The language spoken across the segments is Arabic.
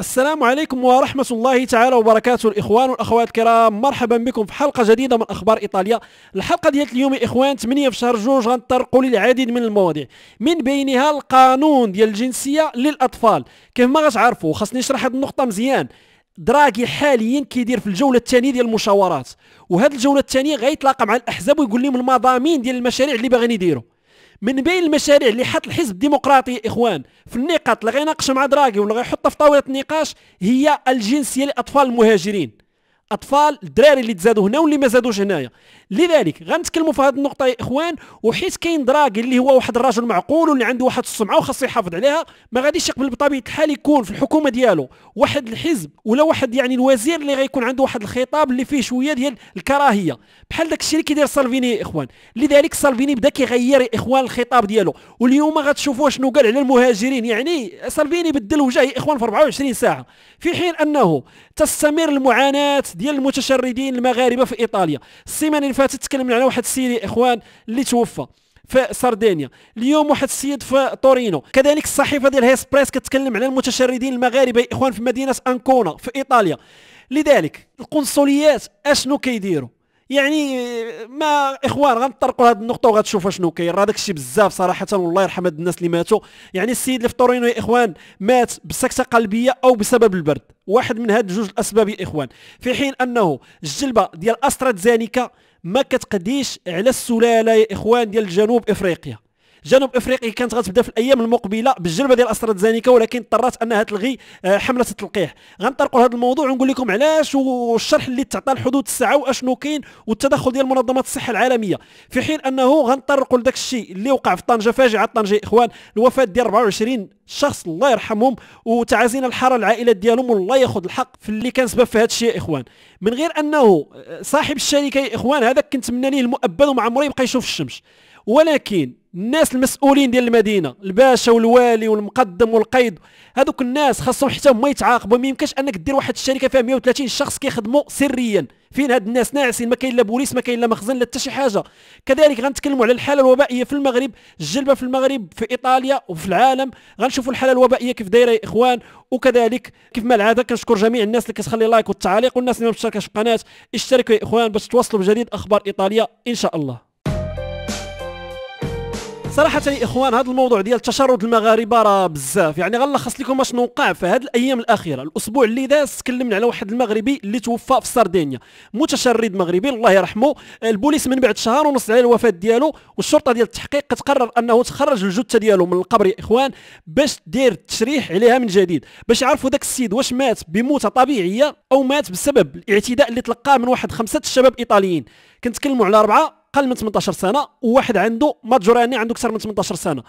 السلام عليكم ورحمة الله تعالى وبركاته الإخوان والأخوات الكرام مرحبا بكم في حلقة جديدة من أخبار إيطاليا الحلقة ديال اليوم يا إخوان 8 في شهر جوج غنطرقوا للعديد من المواضيع من بينها القانون ديال الجنسية للأطفال كيف ما غتعرفوا خاصني نشرح هذه النقطة مزيان دراغي حاليا كيدير في الجوله الثانيه ديال المشاورات وهذه الجوله الثانيه غيتلاقى مع الاحزاب ويقول لهم المضامين ديال المشاريع اللي باغيين يديروا من بين المشاريع اللي حط الحزب الديمقراطي اخوان في النقاط اللي غيناقش مع دراغي ولا غيحطها في طاوله النقاش هي الجنسيه لاطفال المهاجرين اطفال الدراري اللي تزادوا هنا واللي ما زادوش هنايا لذلك غنتكلموا في هذه النقطه يا اخوان وحيت كاين دراغي اللي هو واحد الراجل معقول واللي عنده واحد السمعه وخاصو يحافظ عليها ما غاديش يقبل بطبيعه الحال يكون في الحكومه ديالو واحد الحزب ولا واحد يعني الوزير اللي غيكون عنده واحد الخطاب اللي فيه شويه ديال الكراهيه بحال داك الشيء اللي كيدير سالفيني يا اخوان لذلك سالفيني بدا كيغير يا اخوان الخطاب ديالو واليوم غتشوفوا شنو قال على المهاجرين يعني سالفيني بدل وجهه يا اخوان في 24 ساعه في حين انه تستمر المعاناه ديال المتشردين المغاربه في ايطاليا السيمانه فاتت تكلمنا على واحد السيد يا اخوان اللي توفى في سردينيا اليوم واحد السيد في تورينو كذلك الصحيفه ديال هيسبريس كتكلم على المتشردين المغاربه يا اخوان في مدينه انكونا في ايطاليا لذلك القنصليات اشنو كيديروا يعني ما اخوان غنطرقوا هذه النقطه وغتشوفوا شنو كاين راه داكشي بزاف صراحه والله يرحم هاد الناس اللي ماتوا يعني السيد اللي في تورينو يا اخوان مات بسكته قلبيه او بسبب البرد واحد من هاد جوج الاسباب يا اخوان في حين انه الجلبه ديال استراتزينيكا ما كتقديش على السلاله يا اخوان ديال جنوب افريقيا جنوب افريقيا كانت غتبدا في الايام المقبله بالجلبه ديال استرازينيكا ولكن اضطرت انها تلغي آه، حمله التلقيح غنطرقوا هذا الموضوع ونقول لكم علاش والشرح اللي تعطى الحدود الساعه واشنو كاين والتدخل ديال منظمه الصحه العالميه في حين انه غنطرقوا لذاك الشيء اللي وقع في طنجه فاجعه طنجه اخوان الوفاه ديال 24 شخص الله يرحمهم وتعازينا الحاره العائلات ديالهم والله ياخذ الحق في اللي كان سبب في هذا الشيء يا اخوان من غير انه آه، صاحب الشركه يا اخوان هذاك كنتمنى ليه المؤبد وما عمره يبقى يشوف الشمس ولكن الناس المسؤولين ديال المدينه الباشا والوالي والمقدم والقيد هذوك الناس خاصهم حتى هما يتعاقبوا ما يمكنش انك دير واحد الشركه فيها 130 شخص كيخدموا سريا فين هاد الناس ناعسين ما كاين لا بوليس ما كاين لا مخزن لا حتى شي حاجه كذلك غنتكلموا على الحاله الوبائيه في المغرب الجلبه في المغرب في ايطاليا وفي العالم غنشوفوا الحاله الوبائيه كيف دايره يا اخوان وكذلك كيف ما العاده كنشكر جميع الناس اللي كتخلي لايك والتعليق والناس اللي ما مشتركش في القناه اشتركوا يا اخوان باش توصلوا بجديد اخبار ايطاليا ان شاء الله صراحه يا اخوان هذا الموضوع ديال تشرد المغاربه راه بزاف يعني غنلخص لكم اشنو وقع في هذه الايام الاخيره الاسبوع اللي داز تكلمنا على واحد المغربي اللي توفى في سردينيا متشرد مغربي الله يرحمه البوليس من بعد شهر ونص على الوفاه ديالو والشرطه ديال التحقيق كتقرر انه تخرج الجثه ديالو من القبر يا اخوان باش دير التشريح عليها من جديد باش يعرفوا داك السيد واش مات بموته طبيعيه او مات بسبب الاعتداء اللي تلقاه من واحد خمسه الشباب ايطاليين كنتكلموا على اربعه اقل من 18 سنه وواحد عنده ماجوراني يعني عنده اكثر من 18 سنه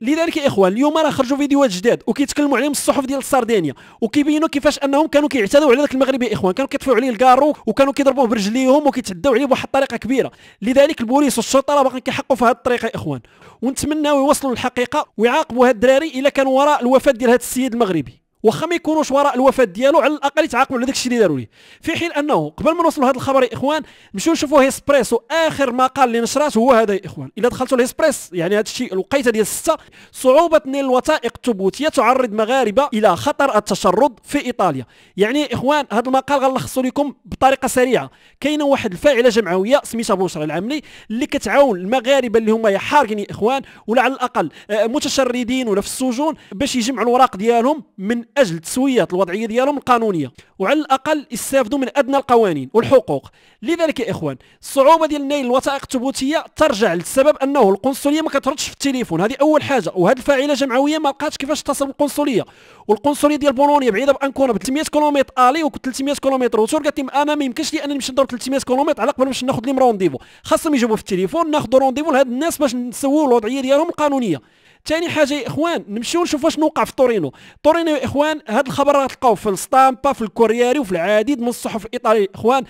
لذلك يا اخوان اليوم راه خرجوا فيديوهات جداد وكيتكلموا عليهم الصحف ديال السردينيا وكيبينوا كيفاش انهم كانوا كيعتادوا على ذاك المغربي يا اخوان كانوا كيطفيو عليه الكارو وكانوا كيضربوه برجليهم وكيتعداو عليه بواحد الطريقه كبيره لذلك البوليس والشرطه راه باقيين كيحقوا في هذه الطريقه يا اخوان ونتمناو يوصلوا للحقيقه ويعاقبوا هاد الدراري الا كانوا وراء الوفاه ديال هذا السيد المغربي واخا ما يكونوش وراء الوفاه ديالو على الاقل يتعاقبوا على داك الشيء اللي داروا ليه في حين انه قبل ما نوصلوا لهذا الخبر يا اخوان مشيو نشوفوا هيسبريسو اخر مقال اللي نشرات هو هذا يا اخوان الا دخلتوا الهيسبريس يعني هذا الشيء الوقيته ديال السته صعوبه نيل الوثائق الثبوتيه تعرض مغاربه الى خطر التشرد في ايطاليا يعني يا اخوان هذا المقال غنلخصوا لكم بطريقه سريعه كاينه واحد الفاعله جمعويه سميتها بوشرى العملي اللي كتعاون المغاربه اللي هما حارقين يا اخوان ولا على الاقل آه، متشردين ولا في السجون باش يجمعوا الوراق ديالهم من اجل تسويه الوضعيه ديالهم القانونيه وعلى الاقل يستافدوا من ادنى القوانين والحقوق لذلك يا اخوان الصعوبه ديال نيل الوثائق الثبوتيه ترجع للسبب انه القنصليه ما كتردش في التليفون هذه اول حاجه وهذه الفاعله جمعويه ما لقاتش كيفاش تصل القنصليه والقنصليه ديال بولونيا بعيده بانكونا ب 300 كيلومتر الي و 300 كيلومتر وتور قالت لهم انا ما يمكنش لي انني نمشي ندور 300 كيلومتر على قبل باش ناخذ لهم رونديفو خاصهم يجيبوا في التليفون ناخذوا رونديفو لهاد الناس باش نسووا الوضعيه ديالهم القانونيه ثاني حاجه يا اخوان نمشيو نشوفوا شنو وقع في تورينو تورينو يا اخوان هذا الخبر راه تلقاوه في الستامبا في الكورياري وفي العديد من الصحف الايطاليه اخوان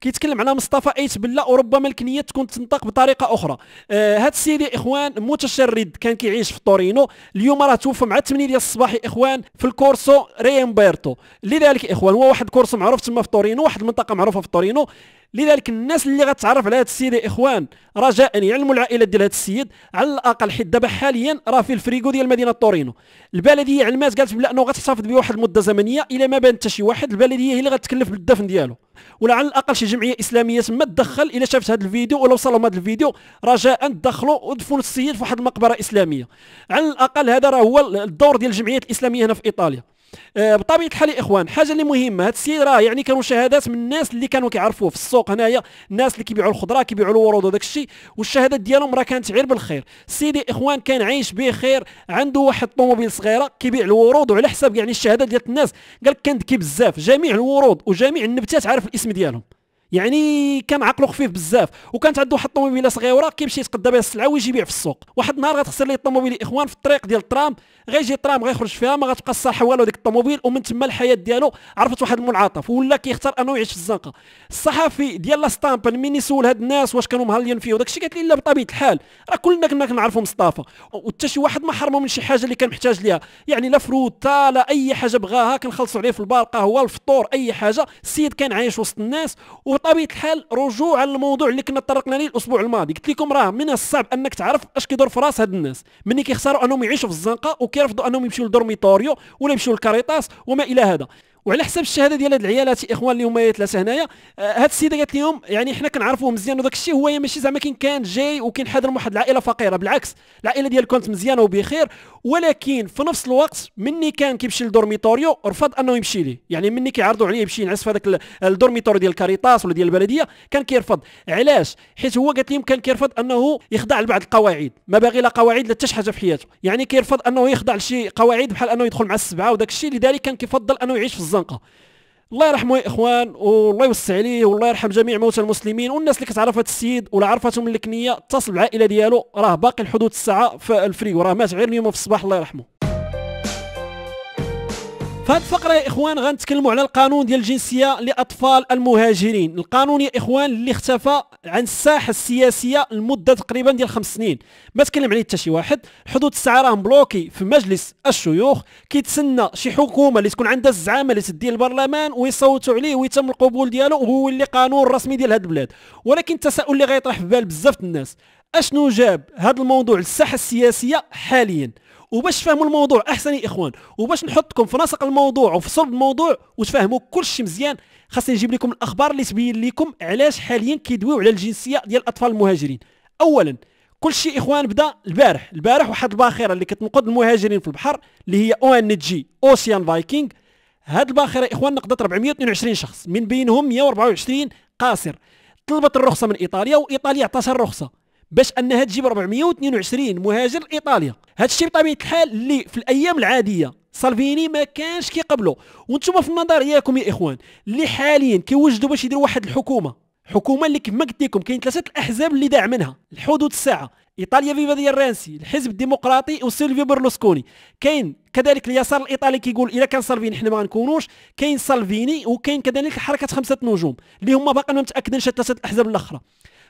كيتكلم على مصطفى ايت بالله وربما الكنيه تكون تنطق بطريقه اخرى آه هاد السيد يا اخوان متشرد كان كيعيش في تورينو اليوم راه توفى مع 8 ديال الصباح يا اخوان في الكورسو ريمبيرتو لذلك يا اخوان هو واحد كورسو معروف تما في تورينو واحد المنطقه معروفه في تورينو لذلك الناس اللي غتعرف على هذا السيد يا اخوان رجاء يعلموا العائله ديال هذا السيد على الاقل حيت دابا حاليا راه في الفريغو ديال مدينه تورينو البلديه علمات يعني قالت بلا انه غتحتفظ به واحد المده زمنيه الى ما بان حتى شي واحد البلديه هي اللي غتكلف بالدفن ديالو ولا على الاقل شي جمعيه اسلاميه تما تدخل الى شافت هذا الفيديو ولا وصلهم هذا الفيديو رجاء تدخلوا ودفنوا السيد في واحد المقبره اسلاميه على الاقل هذا راه هو الدور ديال الجمعيات الاسلاميه هنا في ايطاليا آه، بطبيعه الحال اخوان حاجه اللي مهمه هذا السيد راه يعني كانوا شهادات من الناس اللي كانوا كيعرفوه في السوق هنايا الناس اللي كيبيعوا الخضره كيبيعوا الورود وداك الشيء والشهادات ديالهم راه كانت عير بالخير سيدي اخوان كان عايش به خير عنده واحد الطوموبيل صغيره كيبيع الورود وعلى حساب يعني الشهادات ديال الناس قال لك كندكي بزاف جميع الورود وجميع النبتات عارف الاسم ديالهم يعني كان عقله خفيف بزاف وكانت عنده واحد الطوموبيله صغيره كيمشي يتقدى بها السلعه ويجي يبيع في السوق واحد النهار غتخسر ليه الطوموبيل الاخوان في الطريق ديال الترام غيجي الترام غيخرج فيها ما غتبقى الصحه والو ديك الطوموبيل ومن تما الحياه ديالو عرفت واحد المنعطف ولا كيختار انه يعيش في الزنقه الصحفي ديال لا ستامبل مين يسول هاد الناس واش كانوا مهليين فيه وداك الشيء قالت لي لا بطبيعه الحال راه كلنا كنا كنعرفوا مصطفى وحتى شي واحد ما حرمه من شي حاجه اللي كان محتاج ليها يعني لا فروت لا اي حاجه بغاها كنخلصوا عليه في البار قهوه الفطور اي حاجه السيد كان عايش وسط الناس بطبيعه الحال رجوعا للموضوع اللي كنا تطرقنا ليه الاسبوع الماضي قلت لكم راه من الصعب انك تعرف اش كيدور في راس هاد الناس ملي كيخسروا انهم يعيشوا في الزنقه وكيرفضوا انهم يمشيو للدورميتوريو ولا يمشيو للكاريطاس وما الى هذا وعلى حسب الشهاده ديال هاد العيالات الاخوان اللي هما ثلاثه هنايا آه، هاد السيده قالت لهم يعني حنا كنعرفوه مزيان وداك الشيء هو ماشي زعما كاين كان جاي وكاين حاضر واحد العائله فقيره بالعكس العائله ديالو كانت مزيانه وبخير ولكن في نفس الوقت مني كان كيمشي للدورميتوريو رفض انه يمشي لي يعني مني كيعرضوا عليه يمشي ينعس في هذاك الدورميتوريو ديال الكاريطاس ولا ديال البلديه كان كيرفض علاش حيت هو قالت لهم كان كيرفض انه يخضع لبعض القواعد ما باغي لا قواعد لا حتى شي حاجه في حياته يعني كيرفض انه يخضع لشي قواعد بحال انه يدخل مع السبعه وداك الشيء لذلك كان كيفضل انه يعيش في الزنقه الله يرحمه يا اخوان والله يوسع عليه والله يرحم جميع موتى المسلمين والناس اللي كتعرف هذا السيد ولا عرفته من الكنيه اتصل بالعائله ديالو راه باقي لحدود الساعه في الفري وراه مات غير اليوم في الصباح الله يرحمه فهاد الفقره يا اخوان غنتكلموا على القانون ديال الجنسيه لاطفال المهاجرين القانون يا اخوان اللي اختفى عن الساحه السياسيه لمده تقريبا ديال خمس سنين ما تكلم عليه حتى شي واحد حدود الساعه راه مبلوكي في مجلس الشيوخ كيتسنى شي حكومه اللي تكون عندها الزعامه اللي تدي البرلمان ويصوتوا عليه ويتم القبول ديالو وهو اللي قانون رسمي ديال هاد البلاد ولكن التساؤل اللي غيطرح في بال بزاف الناس اشنو جاب هذا الموضوع للساحه السياسيه حاليا وباش تفهموا الموضوع احسن يا اخوان وباش نحطكم في نسق الموضوع وفي صلب الموضوع وتفهموا كلشي مزيان خاصني نجيب لكم الاخبار اللي تبين لكم علاش حاليا كيدويو على الجنسيه ديال الاطفال المهاجرين اولا كل شيء اخوان بدا البارح البارح واحد الباخره اللي كتنقد المهاجرين في البحر اللي هي او ان جي اوسيان فايكينغ هاد الباخره اخوان نقدت 422 شخص من بينهم 124 قاصر طلبت الرخصه من ايطاليا وايطاليا عطاتها الرخصه باش انها تجيب 422 مهاجر لايطاليا هذا الشيء بطبيعه الحال اللي في الايام العاديه سالفيني ما كانش كيقبلو وانتم في نظرياكم يا اخوان اللي حاليا كيوجدوا باش يديروا واحد الحكومه حكومه اللي كما قلت لكم كاين ثلاثه الاحزاب اللي داعمينها الحدود الساعه ايطاليا فيفا ديال رانسي الحزب الديمقراطي وسيلفيو بيرلوسكوني كاين كذلك اليسار الايطالي كيقول اذا كان سالفيني حنا ما غنكونوش كاين سالفيني وكاين كذلك حركه خمسه نجوم اللي هما باقي ما متاكدينش ثلاثه الاحزاب الاخرى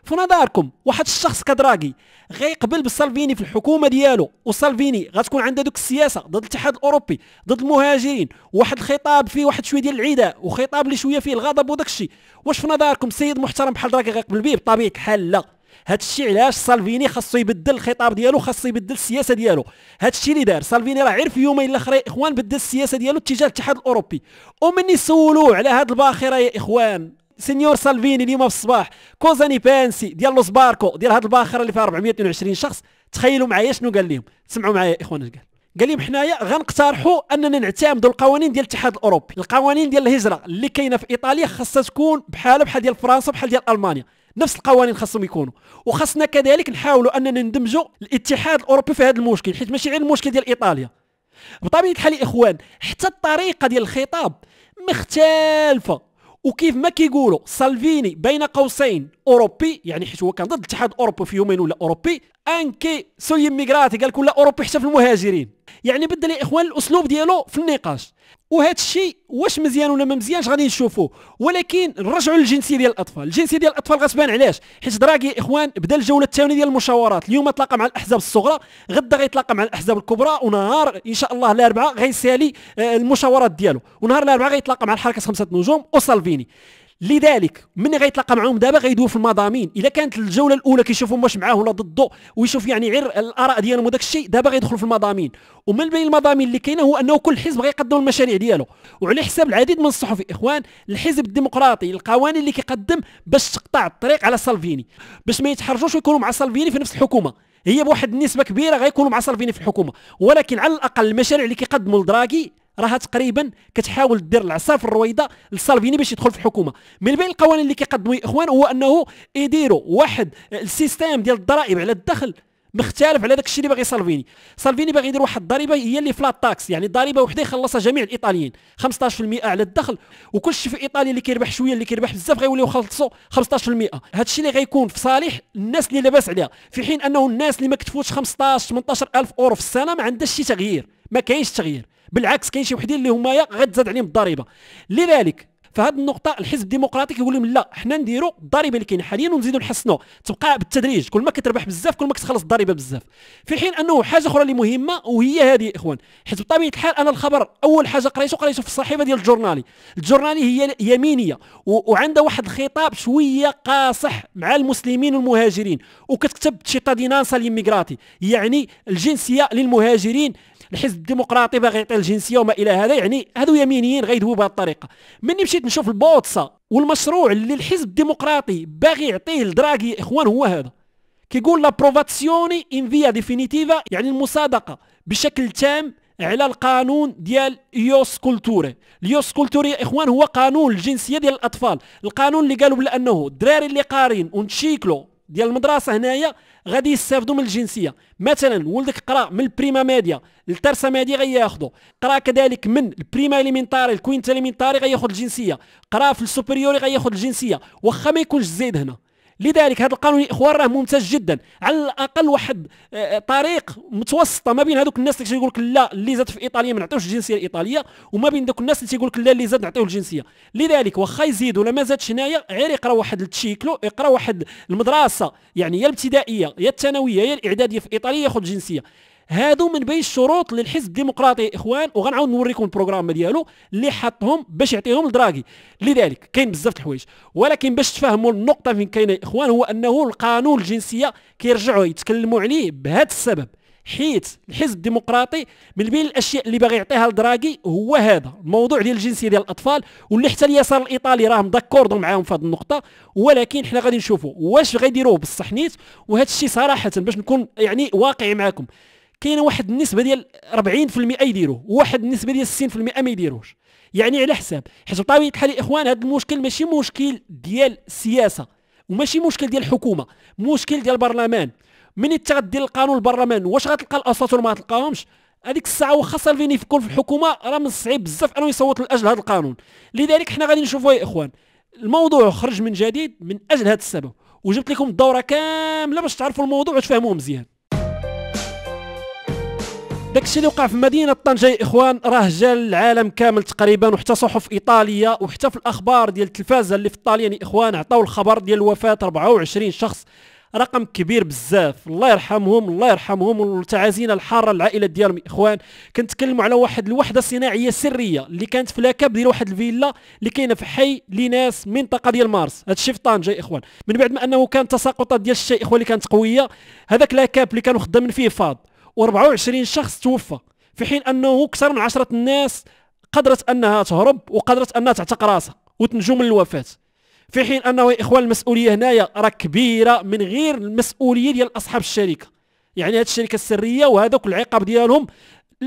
في نظركم واحد الشخص كدراغي غيقبل بسالفيني في الحكومه ديالو وسالفيني غتكون عنده دوك السياسه ضد الاتحاد الاوروبي ضد المهاجرين واحد الخطاب فيه واحد شويه ديال العداء وخطاب اللي شويه فيه الغضب وداك الشيء واش في نظركم سيد محترم بحال دراغي غيقبل به بطبيعه الحال لا هاد الشيء علاش سالفيني خاصو يبدل الخطاب ديالو خاصو يبدل السياسه ديالو هاد الشيء اللي دار سالفيني راه عرف يومين الاخرين اخوان بدل السياسه ديالو اتجاه الاتحاد الاوروبي ومني سولوه على هاد الباخره يا اخوان سينيور سالفيني اليوم في الصباح كوزاني بانسي ديال لوس باركو ديال هاد الباخره اللي فيها 422 شخص تخيلوا معايا شنو قال لهم سمعوا معايا اخوان قال قال لهم حنايا غنقترحوا اننا نعتمدوا القوانين ديال الاتحاد الاوروبي القوانين ديال الهجره اللي كاينه في ايطاليا خاصها تكون بحال بحال ديال فرنسا بحال ديال المانيا نفس القوانين خاصهم يكونوا وخاصنا كذلك نحاولوا اننا ندمجوا الاتحاد الاوروبي في هذا المشكل حيت ماشي غير المشكل ديال ايطاليا بطبيعه الحال اخوان حتى الطريقه ديال الخطاب مختلفه وكيف ما كيقولوا سالفيني بين قوسين اوروبي يعني حيت هو كان ضد الاتحاد الاوروبي في يومين ولا اوروبي انكي سوي ميغراتي قال كل ولا اوروبي حتى في المهاجرين يعني بدل يا اخوان الاسلوب ديالو في النقاش وهذا الشيء واش مزيان ولا ما مزيانش غادي نشوفوه ولكن نرجعوا للجنسيه ديال الاطفال الجنسيه ديال الاطفال غتبان علاش حيت دراغي اخوان بدا الجوله الثانيه ديال المشاورات اليوم تلاقى مع الاحزاب الصغرى غدا غيتلاقى مع الاحزاب الكبرى ونهار ان شاء الله الاربعاء غيسالي آه، المشاورات ديالو ونهار الاربعاء غيتلاقى مع الحركه خمسه نجوم وسالفيني لذلك من غيتلاقى معاهم دابا غيدوي في المضامين الا كانت الجوله الاولى كيشوفوا واش معاه ولا ضده ويشوف يعني غير الاراء ديالهم وداك الشيء دابا غيدخلوا في المضامين ومن بين المضامين اللي كاينه هو انه كل حزب غيقدم المشاريع ديالو وعلى حساب العديد من الصحفي اخوان الحزب الديمقراطي القوانين اللي كيقدم باش تقطع الطريق على سالفيني باش ما يتحرجوش ويكونوا مع سالفيني في نفس الحكومه هي بواحد النسبه كبيره غيكونوا مع سالفيني في الحكومه ولكن على الاقل المشاريع اللي كيقدموا لدراغي راها تقريبا كتحاول دير العصا في الرويضه للصالبيني باش يدخل في الحكومه من بين القوانين اللي كيقدموا الاخوان هو انه يديروا واحد السيستيم ديال الضرائب على الدخل مختلف على داك الشيء اللي باغي سالفيني سالفيني باغي يدير واحد الضريبه هي اللي فلات تاكس يعني ضريبه وحده يخلصها جميع الايطاليين 15% على الدخل وكل شيء في ايطاليا اللي كيربح شويه اللي كيربح بزاف غيوليو يخلصوا 15% هذا الشيء اللي غيكون في صالح الناس اللي لاباس عليها في حين انه الناس اللي ما كتفوتش 15 18 الف اورو في السنه ما عندهاش شي تغيير ما كاينش تغيير بالعكس كاين شي وحدين اللي هما غتزاد عليهم الضريبه لذلك فهاد النقطه الحزب الديمقراطي كيقول لهم لا حنا نديروا الضريبه اللي كاين حاليا ونزيدوا نحسنوا تبقى بالتدريج كل ما كتربح بزاف كل ما كتخلص الضريبه بزاف في حين انه حاجه اخرى اللي مهمه وهي هذه اخوان حيت بطبيعه الحال انا الخبر اول حاجه قريته قريته في الصحيفه ديال الجورنالي الجورنالي هي يمينيه وعندها واحد الخطاب شويه قاصح مع المسلمين والمهاجرين وكتكتب تشيتادينانسا ليميغراتي يعني الجنسيه للمهاجرين الحزب الديمقراطي باغي يعطي الجنسيه وما الى هذا يعني هادو يمينيين غيدويو بهذه الطريقه مني مشيت نشوف البوتسه والمشروع اللي الحزب الديمقراطي باغي يعطيه لدراغي اخوان هو هذا كيقول لابروفاتسيوني ان فيا ديفينيتيفا يعني المصادقه بشكل تام على القانون ديال يوس كولتوري اليوس كولتوري يا اخوان هو قانون الجنسيه ديال الاطفال القانون اللي قالوا بلانه الدراري اللي قارين ونتشيكلو ديال المدرسه هنايا غادي يستافدوا من الجنسيه مثلا ولدك قرا من البريما ميديا للترسا ميديا غياخذوا قرا كذلك من البريما اليمنتاري الكوينتا اليمنتاري غياخذ الجنسيه قرا في السوبريوري غياخذ الجنسيه واخا ما يكونش زيد هنا لذلك هذا القانون يا اخوان راه ممتاز جدا على الاقل واحد آه، آه، طريق متوسطه ما بين هذوك الناس اللي تيقول لك لا اللي زاد في ايطاليا ما نعطيوش الجنسيه الايطاليه وما بين ذوك الناس اللي تيقول لك لا اللي زاد نعطيوه الجنسيه لذلك واخا يزيد ولا ما زادش هنايا غير يقرا واحد التشيكلو يقرا واحد المدرسه يعني يا الابتدائيه يا الثانويه يا الاعداديه في ايطاليا ياخذ الجنسيه هادو من بين الشروط للحزب الديمقراطي اخوان وغنعاود نوريكم البروغرام ديالو اللي حطهم باش يعطيهم لدراغي لذلك كاين بزاف د الحوايج ولكن باش تفهموا النقطه فين كاينه اخوان هو انه القانون الجنسيه كيرجعوا يتكلموا عليه بهذا السبب حيت الحزب الديمقراطي من بين الاشياء اللي باغي يعطيها لدراغي هو هذا الموضوع ديال الجنسيه ديال الاطفال واللي حتى اليسار الايطالي راهم داكوردو معاهم في هذه النقطه ولكن حنا غادي نشوفوا واش غيديروه بصح نيت وهذا الشيء صراحه باش نكون يعني واقعي معكم كاينه واحد النسبه ديال 40% يديروا وواحد النسبه ديال 60% ما يديروش يعني على حساب حيت بطبيعه الحال الاخوان اخوان هذا المشكل ماشي مشكل ديال السياسه وماشي مشكل ديال الحكومه مشكل ديال البرلمان من تغدي القانون البرلمان واش غتلقى الاساطير ما تلقاهمش هذيك الساعه واخا سالفيني يفكر في الحكومه راه من الصعيب بزاف انه يصوت لاجل هذا القانون لذلك حنا غادي نشوفوا يا اخوان الموضوع خرج من جديد من اجل هذا السبب وجبت لكم الدوره كامله باش تعرفوا الموضوع وتفهموه مزيان داكشي اللي وقع في مدينه طنجه يا اخوان راه جا العالم كامل تقريبا وحتى صحف ايطاليا وحتى في الاخبار ديال التلفازه اللي في الطاليان يا اخوان عطاو الخبر ديال وفاه 24 شخص رقم كبير بزاف الله يرحمهم الله يرحمهم والتعازينا الحاره للعائله ديالهم اخوان كنتكلموا على واحد الوحده صناعيه سريه اللي كانت في لاكاب ديال واحد الفيلا اللي كاينه في حي لناس منطقه ديال مارس هادشي في طنجه يا اخوان من بعد ما انه كان تساقطات ديال الشيء اخوان اللي كانت قويه هذاك لاكاب اللي كانوا خدامين فيه فاض و24 شخص توفى في حين انه اكثر من عشرة الناس قدرت انها تهرب وقدرت انها تعتق راسها وتنجو من الوفاه في حين انه يا اخوان المسؤوليه هنايا راه كبيره من غير المسؤوليه ديال اصحاب الشركه يعني هذه الشركه السريه وهذوك العقاب ديالهم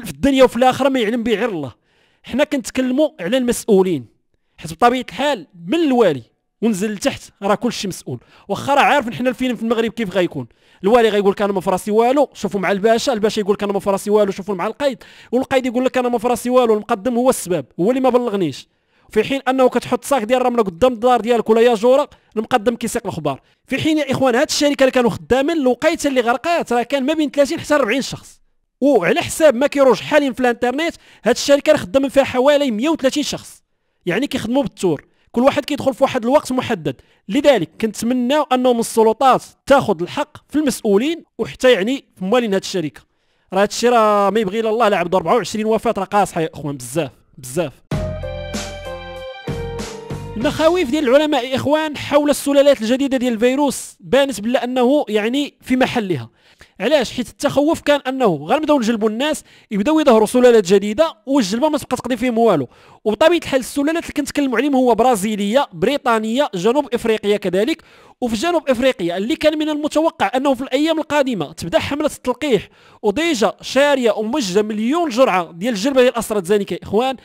في الدنيا وفي الاخره ما يعلم به غير الله حنا كنتكلموا على المسؤولين حيت بطبيعه الحال من الوالي ونزل لتحت راه كلشي مسؤول واخا راه عارف حنا الفيلم في المغرب كيف غيكون الوالي غيقول لك انا ما فراسي والو شوفوا مع الباشا الباشا يقول لك انا ما فراسي والو شوفوا مع القايد والقايد يقول لك انا ما فراسي والو المقدم هو السبب هو اللي ما بلغنيش في حين انه كتحط ساك ديال الرمله قدام الدار ديالك ولا يا جوره المقدم كيسيق الاخبار في حين يا اخوان هاد الشركه اللي كانوا خدامين الوقيته اللي غرقات راه كان ما بين 30 حتى 40 شخص وعلى حساب ما كيروج حاليا في الانترنت هاد الشركه راه خدامين فيها حوالي 130 شخص يعني كيخدموا بالتور كل واحد كيدخل في واحد الوقت محدد لذلك كنتمنى انه من السلطات تاخذ الحق في المسؤولين وحتى يعني في موالين هذه الشركه راه هادشي راه ما يبغي الا الله لعب 24 وفاه راه قاصحه يا اخوان بزاف بزاف المخاوف ديال العلماء يا اخوان حول السلالات الجديده ديال الفيروس بانت بلا انه يعني في محلها علاش حيت التخوف كان انه غنبداو نجلبوا الناس يبداو يظهروا سلالات جديده والجلبه ما تبقى تقضي فيهم والو وبطبيعه الحال السلالات اللي كنتكلموا عليهم هو برازيليه بريطانيه جنوب افريقيا كذلك وفي جنوب افريقيا اللي كان من المتوقع انه في الايام القادمه تبدا حمله التلقيح وديجا شاريه ومجه مليون جرعه ديال الجلبه ديال الاسره الزانيه اخوان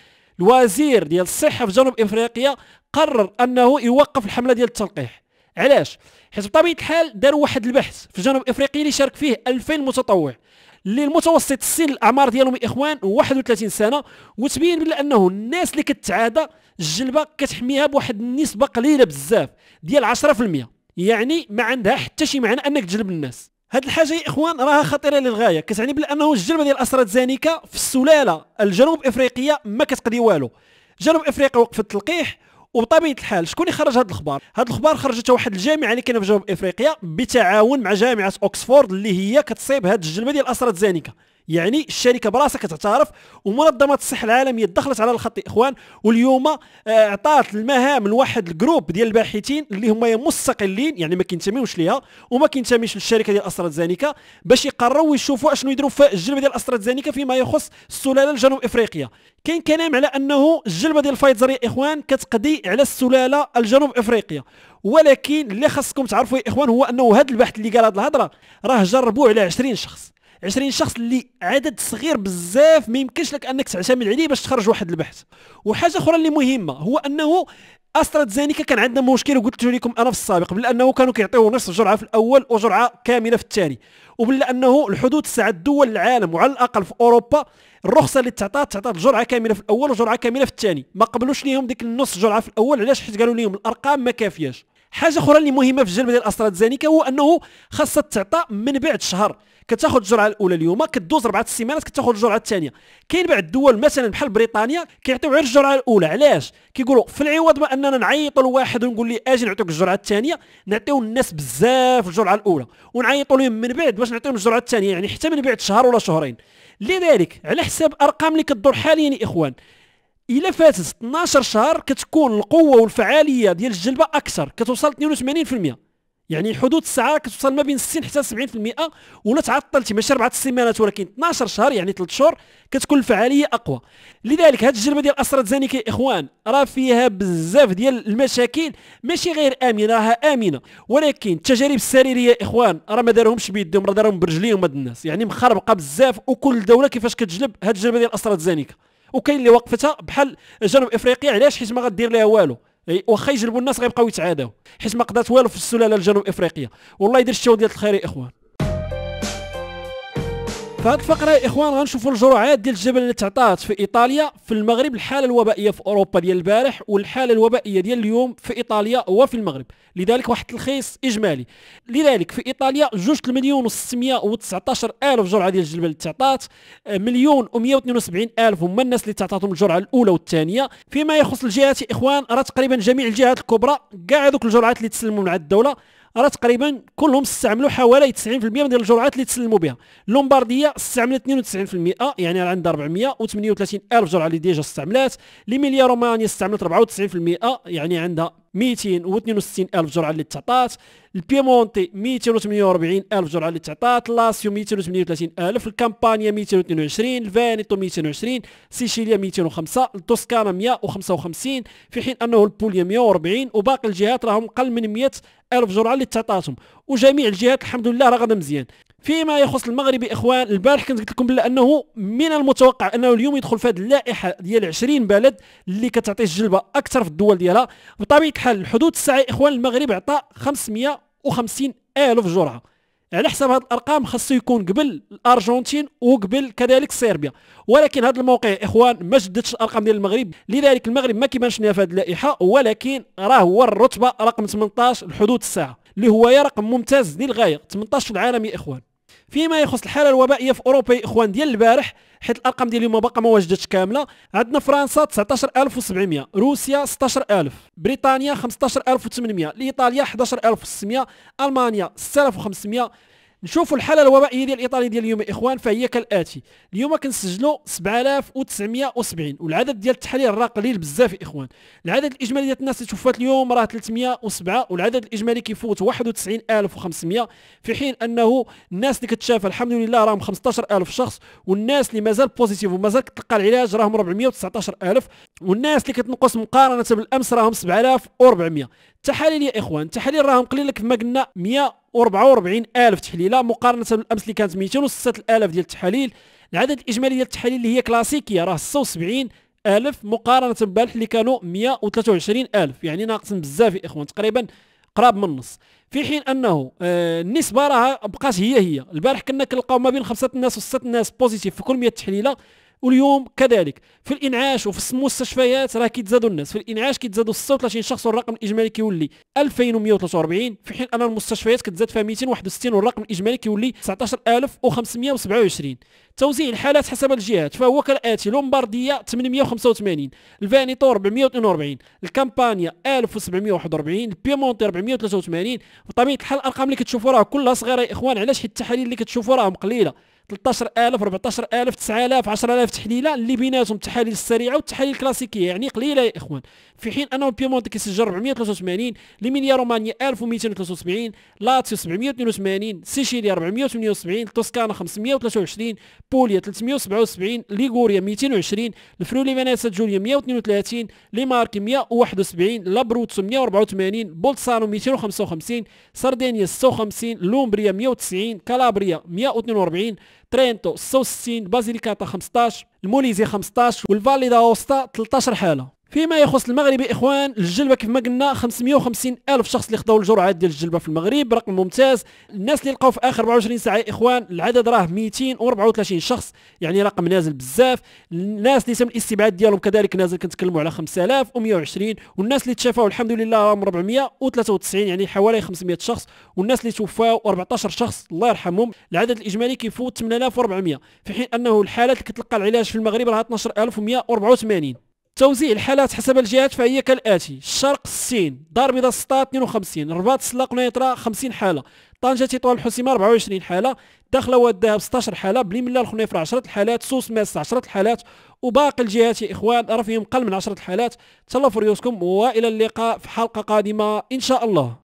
الوزير ديال الصحه في جنوب افريقيا قرر انه يوقف الحمله ديال التلقيح علاش حيت بطبيعه الحال داروا واحد البحث في جنوب افريقيا اللي شارك فيه 2000 متطوع اللي المتوسط السن الاعمار ديالهم يا اخوان 31 سنه وتبين بلا انه الناس اللي كتعادى الجلبه كتحميها بواحد النسبه قليله بزاف ديال 10% يعني ما عندها حتى شي معنى انك تجلب الناس هاد الحاجه يا اخوان راها خطيره للغايه كتعني بانه الجلبه ديال الاسرى الزانكه في السلاله الجنوب افريقيه ما كتقضي والو جنوب افريقيا وقفت التلقيح وبطبيعه الحال شكون اللي خرج هذا الخبر هذا الخبر خرجته واحد الجامعه اللي كاينه في جنوب افريقيا بتعاون مع جامعه اوكسفورد اللي هي كتصيب هذه الجلبه ديال اسره زانيكا يعني الشركه براسها كتعترف ومنظمه الصحه العالميه دخلت على الخط اخوان واليوم آه، اعطات المهام لواحد الجروب ديال الباحثين اللي هما مستقلين يعني ما كينتميوش ليها وما كينتميش للشركه ديال استرازينيكا باش يقروا ويشوفوا اشنو يديروا في الجلبه ديال استرازينيكا فيما يخص السلاله الجنوب افريقيا كاين كلام على انه الجلبه ديال فايزر يا اخوان كتقضي على السلاله الجنوب افريقيا ولكن اللي خاصكم تعرفوا يا اخوان هو انه هذا البحث اللي قال هذه الهضره راه جربوه على 20 شخص 20 شخص اللي عدد صغير بزاف ما يمكنش لك انك تعتمد عليه باش تخرج واحد البحث وحاجه اخرى اللي مهمه هو انه استراتزينيكا كان عندنا مشكل وقلت لكم انا في السابق بل انه كانوا كيعطيو نفس جرعه في الاول وجرعه كامله في الثاني وبل انه الحدود تاع دول العالم وعلى الاقل في اوروبا الرخصه اللي تعطات تعطات جرعه كامله في الاول وجرعه كامله في الثاني ما قبلوش ليهم ديك النص جرعه في الاول علاش حيت قالوا لهم الارقام ما كافياش حاجه اخرى اللي مهمه في الجلب ديال استرازينيكا هو انه خاصها تعطى من بعد شهر كتاخذ الجرعه الاولى اليوم كدوز اربعه السيمانات كتاخذ الجرعه الثانيه كاين بعض الدول مثلا بحال بريطانيا كيعطيو غير الجرعه الاولى علاش كيقولوا في العوض ما اننا نعيطوا لواحد ونقول له اجي نعطيوك الجرعه الثانيه نعطيو الناس بزاف الجرعه الاولى ونعيطوا لهم من بعد باش نعطيهم الجرعه الثانيه يعني حتى من بعد شهر ولا شهرين لذلك على حساب ارقام اللي كدور حاليا يا اخوان الا فاتت 12 شهر كتكون القوه والفعاليه ديال الجلبه اكثر كتوصل 82% يعني حدود الساعه كتوصل ما بين 60 حتى 70% ولا تعطلتي ماشي اربع سيمانات ولكن 12 شهر يعني 3 شهور كتكون الفعاليه اقوى لذلك هذه الجلبه ديال اسرة زانيك يا اخوان راه فيها بزاف ديال المشاكل ماشي غير امنه راها امنه ولكن التجارب السريريه يا اخوان راه ما دارهمش بيدهم راه دارهم برجليهم هاد الناس يعني مخربقه بزاف وكل دوله كيفاش كتجلب هذه الجلبه ديال اسرة زانيك وكاين اللي وقفتها بحال جنوب افريقيا علاش حيت ما غدير لها والو واخا يجلبوا الناس غيبقاو يتعاداو حيت ما قدات والو في السلاله الجنوب افريقيا والله يدير الشو ديال الخير يا اخوان في هذه الفقره يا اخوان غنشوفوا الجرعات ديال الجبل اللي تعطات في ايطاليا في المغرب الحاله الوبائيه في اوروبا ديال البارح والحاله الوبائيه ديال اليوم في ايطاليا وفي المغرب لذلك واحد التلخيص اجمالي لذلك في ايطاليا جوج المليون و619 الف جرعه ديال الجبل اللي تعطات مليون و172 الف هما الناس اللي تعطاتهم الجرعه الاولى والثانيه فيما يخص الجهات يا اخوان راه تقريبا جميع الجهات الكبرى كاع ذوك الجرعات اللي تسلموا من الدوله راه تقريبا كلهم استعملوا حوالي 90% ديال الجرعات اللي تسلموا بها لومبارديه استعملت 92% يعني راه عندها 438 الف جرعه اللي ديجا استعملات ليميليا رومانيا استعملت 94% يعني عندها 262 الف جرعه اللي تعطات البيمونتي 248 الف جرعه اللي تعطات لاسيو 238 الف الكامبانيا 222 الفانيتو 220 سيشيليا 205 التوسكانا 155 في حين انه البوليا 140 وباقي الجهات راهم قل من 100 الف جرعه اللي تعطاتهم وجميع الجهات الحمد لله راه غدا مزيان فيما يخص المغربي اخوان البارح كنت قلت لكم بلا انه من المتوقع انه اليوم يدخل في هذه اللائحه ديال 20 بلد اللي كتعطي الجلبه اكثر في الدول ديالها بطبيعه الحال الحدود الساعه اخوان المغرب عطى 550 الف جرعه على حسب هذه الارقام خاصو يكون قبل الارجنتين وقبل كذلك صربيا ولكن هذا الموقع اخوان ما جددش الارقام ديال المغرب لذلك المغرب ما كيبانش لنا في هذه اللائحه ولكن راه هو الرتبه رقم 18 الحدود الساعه اللي هو رقم ممتاز للغايه 18 في العالم يا اخوان فيما يخص الحاله الوبائيه في اوروبا يا اخوان ديال البارح حيت الارقام ديال اليوم باقا ما وجدتش كامله عندنا فرنسا 19700 روسيا 16000 بريطانيا 15800 ايطاليا 11600 المانيا 6500 نشوفوا الحاله الوبائيه ديال ايطاليا ديال اليوم يا اخوان فهي كالاتي اليوم كنسجلوا 7970 والعدد ديال التحاليل راه قليل بزاف يا اخوان العدد الاجمالي ديال الناس اللي توفات اليوم راه 307 والعدد الاجمالي كيفوت 91500 في حين انه الناس اللي كتشافى الحمد لله راهم 15000 شخص والناس اللي مازال بوزيتيف ومازال كتلقى العلاج راهم 419000 والناس اللي كتنقص مقارنه بالامس راهم 7400 التحاليل يا اخوان التحاليل راهم قليله كما قلنا 100 44 الف تحليله مقارنه بالامس اللي كانت 206 الاف ديال التحاليل العدد الاجمالي ديال التحاليل اللي هي كلاسيكيه راه 76 الف مقارنه بالبارح اللي كانوا 123 الف يعني ناقص بزاف يا اخوان تقريبا قراب من النص في حين انه آه، النسبه راها بقات هي هي البارح كنا كنلقاو ما بين خمسه الناس وسته الناس بوزيتيف في كل 100 تحليله واليوم كذلك في الانعاش وفي المستشفيات راه كيتزادوا الناس في الانعاش كيتزادوا 36 شخص والرقم الاجمالي كيولي 2143 في حين ان المستشفيات كتزاد فيها 261 والرقم الاجمالي كيولي 19527 توزيع الحالات حسب الجهات فهو كالاتي لومبارديا 885 الفانيتور 442 الكامبانيا 1741 البيمونتي 483 بطبيعه الحال الارقام اللي كتشوفوا راه كلها صغيره يا اخوان علاش حيت التحاليل اللي كتشوفوا راهم قليله 13000 14000 9000 10000 تحليله اللي بيناتهم التحاليل السريعه والتحاليل الكلاسيكيه يعني قليله يا اخوان في حين انه بيمونت كيسجل 483 ليميليا رومانيا 1273 لاتسيو 782 سيشيليا 478 توسكانا 523 بوليا 377 ليغوريا 220 الفرولي فينيسا جوليا 132 ليماركي 171 لابروتسو 184 بولسانو 255 سردينيا 56 لومبريا 190 كالابريا 142 ترينتو سوستين بازيليكاتا 15 الموليزي 15 والفالي داوستا 13 حاله فيما يخص المغرب يا اخوان الجلبه كما قلنا 550 الف شخص اللي خداو الجرعات ديال الجلبه في المغرب رقم ممتاز الناس اللي لقاو في اخر 24 ساعه يا اخوان العدد راه 234 شخص يعني رقم نازل بزاف الناس اللي تم الاستبعاد ديالهم كذلك نازل كنتكلموا على 5120 والناس اللي تشافوا الحمد لله راهم 493 يعني حوالي 500 شخص والناس اللي توفاو 14 شخص الله يرحمهم العدد الاجمالي كيفوت 8400 في حين انه الحالات اللي كتلقى العلاج في المغرب راه 12184 توزيع الحالات حسب الجهات فهي كالاتي الشرق 60 دار بيضاء 16 52 الرباط سلاق ونيطره 50 حاله طنجه تطوان الحسيمه 24 حاله داخله الذهب 16 حاله ملا الخنيفره 10 حالات سوس ماس 10 حالات وباقي الجهات يا اخوان راه فيهم قل من 10 حالات تهلاو في ريوسكم والى اللقاء في حلقه قادمه ان شاء الله